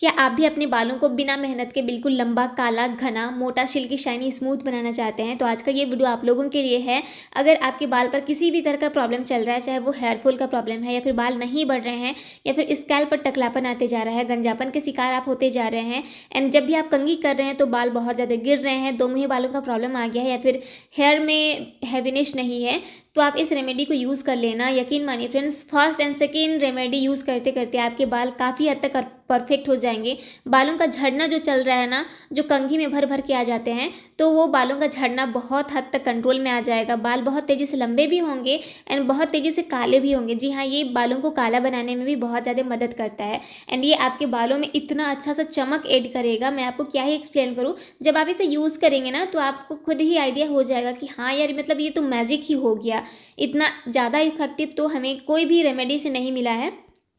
क्या आप भी अपने बालों को बिना मेहनत के बिल्कुल लंबा काला घना मोटा शिल्की शाइनी स्मूथ बनाना चाहते हैं तो आज का ये वीडियो आप लोगों के लिए है अगर आपके बाल पर किसी भी तरह का प्रॉब्लम चल रहा है चाहे वो हेयर फॉल का प्रॉब्लम है या फिर बाल नहीं बढ़ रहे हैं या फिर स्कैल पर टकलापन आते जा रहा है गंजापन के शिकार आप होते जा रहे हैं एंड जब भी आप कंगी कर रहे हैं तो बाल बहुत ज़्यादा गिर रहे हैं दो ही बालों का प्रॉब्लम आ गया है या फिर हेयर में हैवीनेश नहीं है तो आप इस रेमेडी को यूज़ कर लेना यकीन मानिए friends first and second remedy use करते करते आपके बाल काफ़ी हद तक परफेक्ट हो जाएंगे बालों का झड़ना जो चल रहा है ना जो कंघी में भर भर के आ जाते हैं तो वो बालों का झड़ना बहुत हद तक कंट्रोल में आ जाएगा बाल बहुत तेज़ी से लंबे भी होंगे एंड बहुत तेज़ी से काले भी होंगे जी हाँ ये बालों को काला बनाने में भी बहुत ज़्यादा मदद करता है एंड ये आपके बालों में इतना अच्छा सा चमक एड करेगा मैं आपको क्या ही एक्सप्लेन करूँ जब आप इसे यूज़ करेंगे ना तो आपको खुद ही आइडिया हो जाएगा कि हाँ यार मतलब ये तो मैजिक ही हो गया इतना ज़्यादा इफेक्टिव तो हमें कोई भी रेमेडी से नहीं मिला है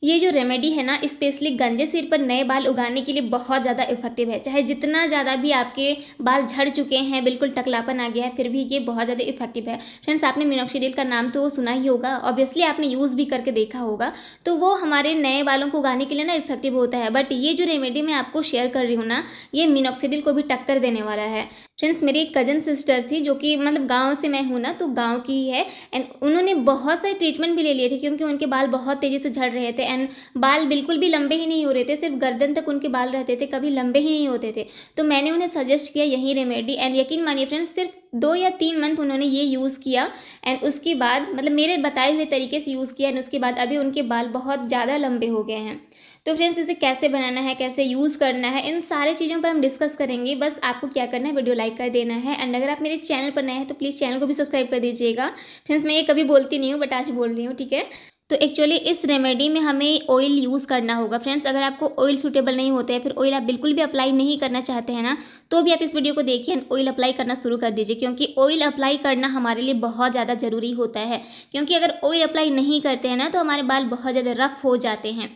ये जो रेमेडी है ना स्पेशली गंजे सिर पर नए बाल उगाने के लिए बहुत ज़्यादा इफेक्टिव है चाहे जितना ज़्यादा भी आपके बाल झड़ चुके हैं बिल्कुल टकलापन आ गया है फिर भी ये बहुत ज़्यादा इफेक्टिव है फ्रेंड्स आपने मीनाक्षीडील का नाम तो सुना ही होगा ऑब्वियसली आपने यूज़ भी करके देखा होगा तो वो हमारे नए बालों को उगाने के लिए ना इफेक्टिव होता है बट ये जो रेमेडी मैं आपको शेयर कर रही हूँ ना ये मीनोक्सीडिल को भी टक्कर देने वाला है फ्रेंड्स मेरी एक कज़न सिस्टर थी जो कि मतलब गांव से मैं हूँ ना तो गांव की ही है एंड उन्होंने बहुत सारे ट्रीटमेंट भी ले लिए थे क्योंकि उनके बाल बहुत तेज़ी से झड़ रहे थे एंड बाल बिल्कुल भी लंबे ही नहीं हो रहे थे सिर्फ गर्दन तक उनके बाल रहते थे कभी लंबे ही नहीं होते थे तो मैंने उन्हें सजेस्ट किया यही रेमेडी एंड यकीन मानिए फ्रेंड्स सिर्फ दो या तीन मंथ उन्होंने ये यूज़ किया एंड उसके बाद मतलब मेरे बताए हुए तरीके से यूज़ किया एंड उसके बाद अभी उनके बाल बहुत ज़्यादा लंबे हो गए हैं तो फ्रेंड्स इसे कैसे बनाना है कैसे यूज़ करना है इन सारे चीज़ों पर हम डिस्कस करेंगे बस आपको क्या करना है वीडियो लाइक कर देना है एंड अगर आप मेरे चैनल पर नए हैं तो प्लीज़ चैनल को भी सब्सक्राइब कर दीजिएगा फ्रेंड्स मैं ये कभी बोलती नहीं हूँ बट आज बोल रही हूँ ठीक है तो एक्चुअली इस रेमेडी में हमें ऑयल यूज़ करना होगा फ्रेंड्स अगर आपको ऑयल सूटेबल नहीं होता है फिर ऑयल आप बिल्कुल भी अप्लाई नहीं करना चाहते हैं ना तो भी आप इस वीडियो को देखिए एंड ऑयल अप्लाई करना शुरू कर दीजिए क्योंकि ऑयल अप्लाई करना हमारे लिए बहुत ज़्यादा ज़रूरी होता है क्योंकि अगर ऑयल अप्लाई नहीं करते हैं ना तो हमारे बाल बहुत ज़्यादा रफ़ हो जाते हैं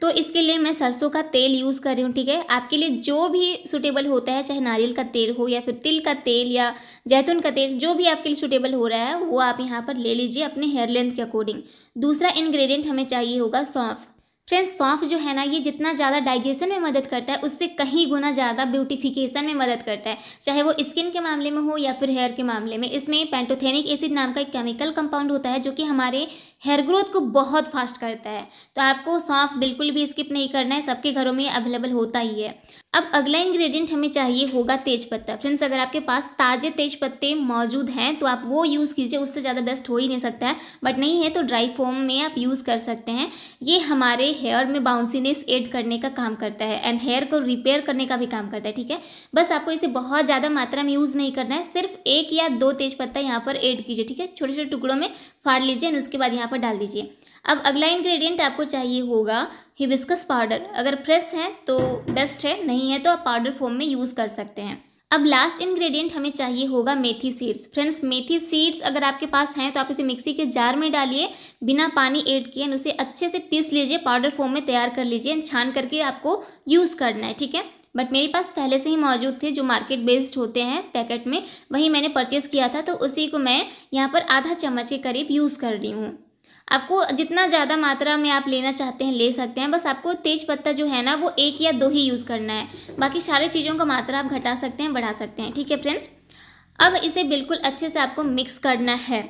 तो इसके लिए मैं सरसों का तेल यूज़ कर रही हूँ ठीक है आपके लिए जो भी सूटेबल होता है चाहे नारियल का तेल हो या फिर तिल का तेल या जैतून का तेल जो भी आपके लिए सूटेबल हो रहा है वो आप यहाँ पर ले लीजिए अपने हेयर लेंथ के अकॉर्डिंग दूसरा इन्ग्रीडियंट हमें चाहिए होगा सौंफ फ्रेंड्स सौंफ जो है ना ये जितना ज़्यादा डाइजेशन में मदद करता है उससे कहीं गुना ज़्यादा ब्यूटिफिकेशन में मदद करता है चाहे वो स्किन के मामले में हो या फिर हेयर के मामले में इसमें पेंटोथेनिक एसिड नाम का एक केमिकल कंपाउंड होता है जो कि हमारे हेयर ग्रोथ को बहुत फास्ट करता है तो आपको सौंफ बिल्कुल भी स्किप नहीं करना है सबके घरों में अवेलेबल होता ही है अब अगला इंग्रेडिएंट हमें चाहिए होगा तेज पत्ता फ्रेंड्स अगर आपके पास ताज़े तेज पत्ते मौजूद हैं तो आप वो यूज़ कीजिए उससे ज़्यादा बेस्ट हो ही नहीं सकता है बट नहीं है तो ड्राई फॉर्म में आप यूज़ कर सकते हैं ये हमारे हेयर में बाउंसीनेस एड करने का काम करता है एंड हेयर को रिपेयर करने का भी काम करता है ठीक है बस आपको इसे बहुत ज़्यादा मात्रा में यूज़ नहीं करना है सिर्फ एक या दो तेज पत्ता यहाँ पर एड कीजिए ठीक है छोटे छोटे टुकड़ों में फाड़ लीजिए एंड उसके बाद यहाँ पर डाल दीजिए अब अगला इंग्रेडिएंट आपको चाहिए होगा हिबिस्कस पाउडर अगर फ्रेश है तो बेस्ट है नहीं है तो आप पाउडर फॉर्म में यूज़ कर सकते हैं अब लास्ट इंग्रेडिएंट हमें चाहिए होगा methi seeds friends methi seeds अगर आपके पास हैं तो आप इसे मिक्सी के जार में डालिए बिना पानी ऐड किए उसे अच्छे से पीस लीजिए पाउडर फॉर्म में तैयार कर लीजिए छान करके आपको यूज़ करना है ठीक है बट मेरे पास पहले से ही मौजूद थे जो मार्केट बेस्ड होते हैं पैकेट में वही मैंने परचेज़ किया था तो उसी को मैं यहाँ पर आधा चम्मच के करीब यूज़ कर रही हूँ आपको जितना ज़्यादा मात्रा में आप लेना चाहते हैं ले सकते हैं बस आपको तेज पत्ता जो है ना वो एक या दो ही यूज़ करना है बाकी सारे चीज़ों का मात्रा आप घटा सकते हैं बढ़ा सकते हैं ठीक है फ्रेंड्स अब इसे बिल्कुल अच्छे से आपको मिक्स करना है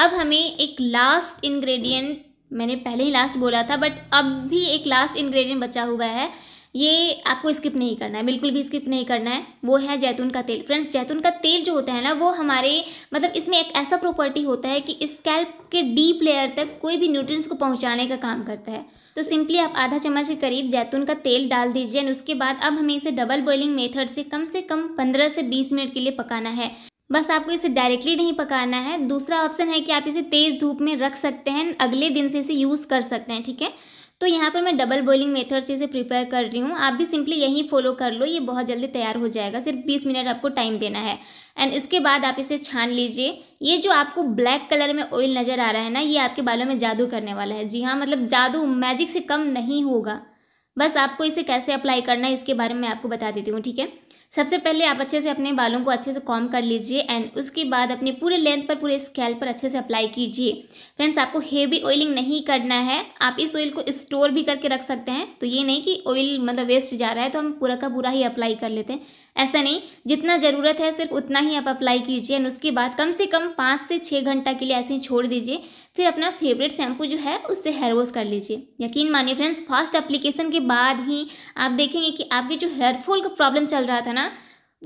अब हमें एक लास्ट इन्ग्रेडियंट मैंने पहले ही लास्ट बोला था बट अब भी एक लास्ट इन्ग्रेडियंट बचा हुआ है ये आपको स्किप नहीं करना है बिल्कुल भी स्किप नहीं करना है वो है जैतून का तेल फ्रेंड्स जैतून का तेल जो होता है ना वो हमारे मतलब इसमें एक ऐसा प्रॉपर्टी होता है कि स्कैल्प के डीप लेयर तक कोई भी न्यूट्रिएंट्स को पहुंचाने का काम करता है तो सिंपली आप आधा चम्मच के करीब जैतून का तेल डाल दीजिए एंड उसके बाद अब हमें इसे डबल बॉइलिंग मेथड से कम से कम पंद्रह से बीस मिनट के लिए पकाना है बस आपको इसे डायरेक्टली नहीं पकाना है दूसरा ऑप्शन है कि आप इसे तेज़ धूप में रख सकते हैं अगले दिन से इसे यूज़ कर सकते हैं ठीक है तो यहाँ पर मैं डबल बॉइलिंग मेथड से इसे प्रिपेयर कर रही हूँ आप भी सिंपली यही फॉलो कर लो ये बहुत जल्दी तैयार हो जाएगा सिर्फ बीस मिनट आपको टाइम देना है एंड इसके बाद आप इसे छान लीजिए ये जो आपको ब्लैक कलर में ऑयल नज़र आ रहा है ना ये आपके बालों में जादू करने वाला है जी हाँ मतलब जादू मैजिक से कम नहीं होगा बस आपको इसे कैसे अप्लाई करना है इसके बारे में आपको बता देती हूँ ठीक है सबसे पहले आप अच्छे से अपने बालों को अच्छे से कॉम कर लीजिए एंड उसके बाद अपने पूरे लेंथ पर पूरे स्केल पर अच्छे से अप्लाई कीजिए फ्रेंड्स आपको हेवी ऑयलिंग नहीं करना है आप इस ऑयल को स्टोर भी करके रख सकते हैं तो ये नहीं कि ऑयल मतलब वेस्ट जा रहा है तो हम पूरा का पूरा ही अप्लाई कर लेते हैं ऐसा नहीं जितना ज़रूरत है सिर्फ उतना ही आप अप्लाई कीजिए एंड उसके बाद कम से कम पाँच से छः घंटा के लिए ऐसे ही छोड़ दीजिए फिर अपना फेवरेट शैम्पू जो है उससे हेयर वॉश कर लीजिए यकीन मानिए फ्रेंड्स फर्स्ट अप्लीकेशन के बाद ही आप देखेंगे कि आपके जो हेयरफॉल का प्रॉब्लम चल रहा था लगाना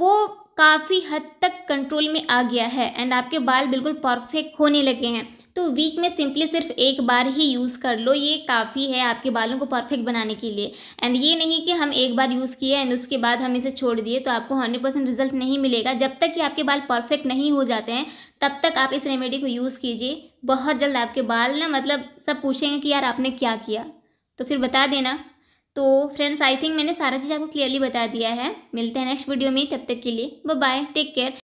वो काफ़ी हद तक कंट्रोल में आ गया है एंड आपके बाल बिल्कुल परफेक्ट होने लगे हैं तो वीक में सिंपली सिर्फ एक बार ही यूज़ कर लो ये काफ़ी है आपके बालों को परफेक्ट बनाने के लिए एंड ये नहीं कि हम एक बार यूज़ किए एंड उसके बाद हम इसे छोड़ दिए तो आपको हंड्रेड परसेंट रिजल्ट नहीं मिलेगा जब तक कि आपके बाल परफेक्ट नहीं हो जाते हैं तब तक आप इस रेमेडी को यूज़ कीजिए बहुत जल्द आपके बाल ना मतलब सब पूछेंगे कि यार आपने क्या किया तो फिर बता देना तो फ्रेंड्स आई थिंक मैंने सारा चीज़ आपको क्लियरली बता दिया है मिलते हैं नेक्स्ट वीडियो में तब तक के लिए बाय टेक केयर